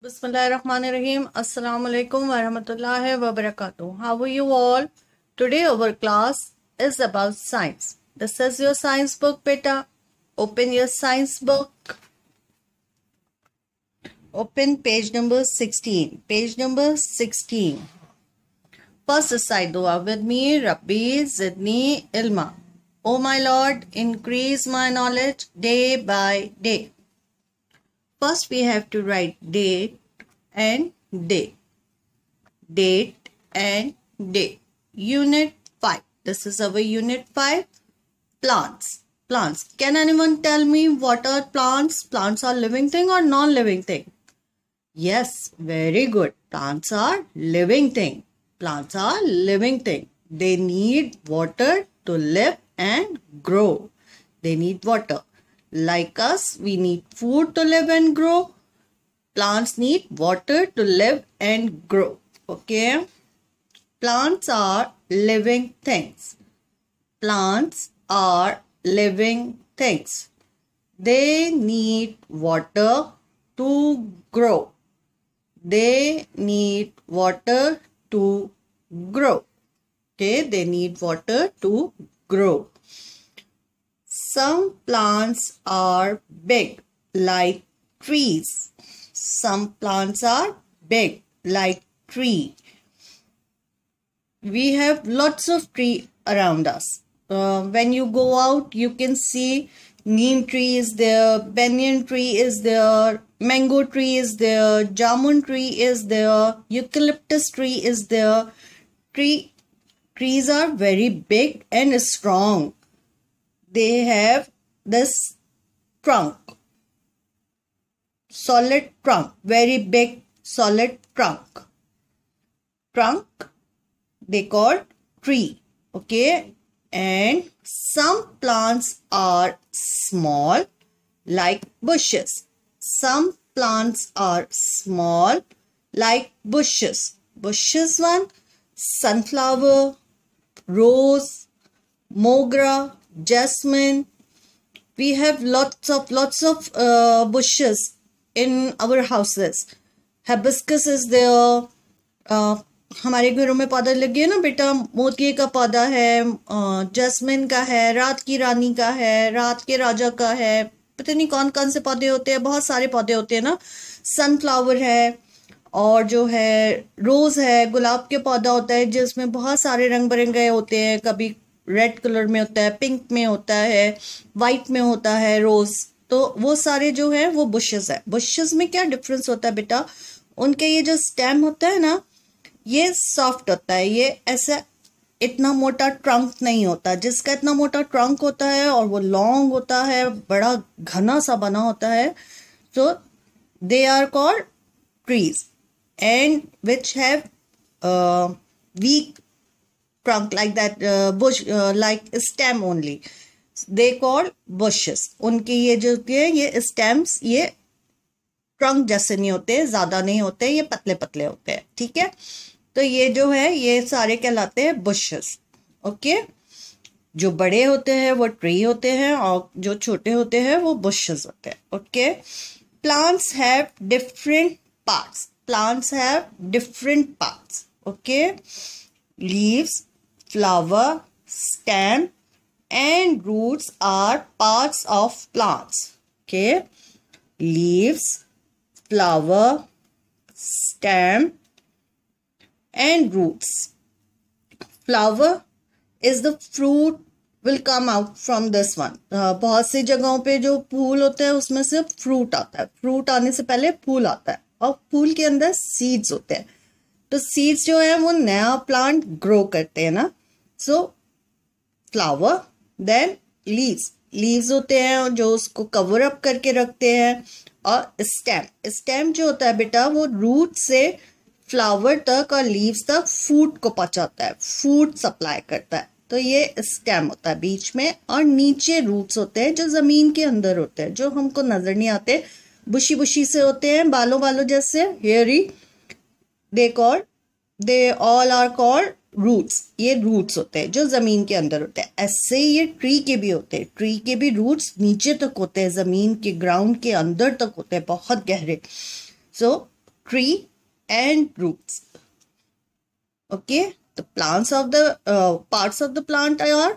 Bismillahirrahmanirrahim. Assalamu warahmatullahi wa rahmatullahi wa barakatuh. How are you all? Today our class is about science. This is your science book, beta. Open your science book. Open page number 16. Page number 16. First aside dua with me. Rabbi zidni ilma. O oh my Lord, increase my knowledge day by day. First we have to write date and day. Date and day. Unit 5. This is our unit 5. Plants. Plants. Can anyone tell me what are plants? Plants are living thing or non-living thing? Yes, very good. Plants are living thing. Plants are living thing. They need water to live and grow. They need water. Like us, we need food to live and grow. Plants need water to live and grow. Okay. Plants are living things. Plants are living things. They need water to grow. They need water to grow. Okay, they need water to grow. Some plants are big like trees. Some plants are big like tree. We have lots of tree around us. Uh, when you go out, you can see neem tree is there, banyan tree is there, mango tree is there, jamun tree is there, eucalyptus tree is there. Tree trees are very big and strong they have this trunk solid trunk very big solid trunk trunk they call tree okay and some plants are small like bushes some plants are small like bushes bushes one sunflower rose mogra jasmine we have lots of lots of uh, bushes in our houses hibiscus is there uh, हमारे घरों में पौधा लग हैं ना बेटा मोती का पौधा है जैस्मिन का है रात की रानी का है रात के राजा का है पता नहीं कौन कौन से पौधे होते हैं बहुत सारे पौधे होते हैं ना सनफ्लावर है और जो है रोज़ है गुलाब के पौधा होता है जिसमें बहुत सारे रंग बिरंगे होते हैं कभी रेड कलर में होता है पिंक में होता है वाइट में होता है रोज़ तो वो सारे जो है वो बुशेज़ है बुशेज़ में क्या डिफरेंस होता है बेटा उनके ये जो स्टेम होता है ना ये सॉफ्ट होता है ये ऐसा इतना मोटा ट्रंक नहीं होता जिसका इतना मोटा ट्रंक होता है और वो लॉन्ग होता है बड़ा घना सा बना होता है तो they are called trees and which have weak trunk like that bush like stem only stem only they called उनके ये जो होती है ये स्टेम्स ये ट्रंक जैसे नहीं होते ज़्यादा नहीं होते ये पतले पतले होते हैं ठीक है तो ये जो है ये सारे कहलाते हैं bushes ओके जो बड़े होते हैं वो ट्री होते हैं और जो छोटे होते हैं वो बुशेस होते हैं okay plants have different parts plants have different parts okay leaves flower, stem and roots are parts of plants. Okay. Leaves, flower, stem and roots. Flower is the fruit will come out from this one बहुत सी जगहों पे जो फूल होते हैं उसमें से fruit आता है फ्रूट आने से पहले फूल आता है और फूल के अंदर सीड्स होते हैं तो सीड्स जो है वो नया प्लांट ग्रो करते हैं ना so flower then leaves leaves होते हैं जो उसको कवर अप करके रखते हैं और स्टेम स्टेम जो होता है बेटा वो रूट से फ्लावर तक और लीव्स तक फूड को पहुंचाता है फूड सप्लाई करता है तो ये स्टेम होता है बीच में और नीचे रूट्स होते हैं जो ज़मीन के अंदर होते हैं जो हमको नज़र नहीं आते बुशी बुशी से होते हैं बालों बालों जैसे hairy they call they all are called roots ये रूट्स होते हैं जो जमीन के अंदर होते हैं ऐसे ये ट्री के भी होते हैं ट्री के भी रूट्स नीचे तक होते हैं जमीन के ग्राउंड के अंदर तक होते हैं बहुत गहरे so tree and roots okay the plants of the parts of the plant are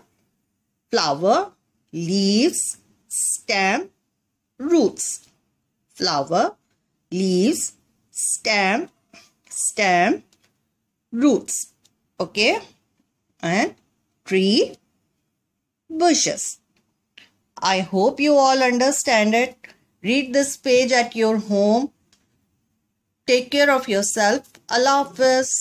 flower leaves stem roots flower leaves stem stem roots okay and tree bushes i hope you all understand it read this page at your home take care of yourself allah hafiz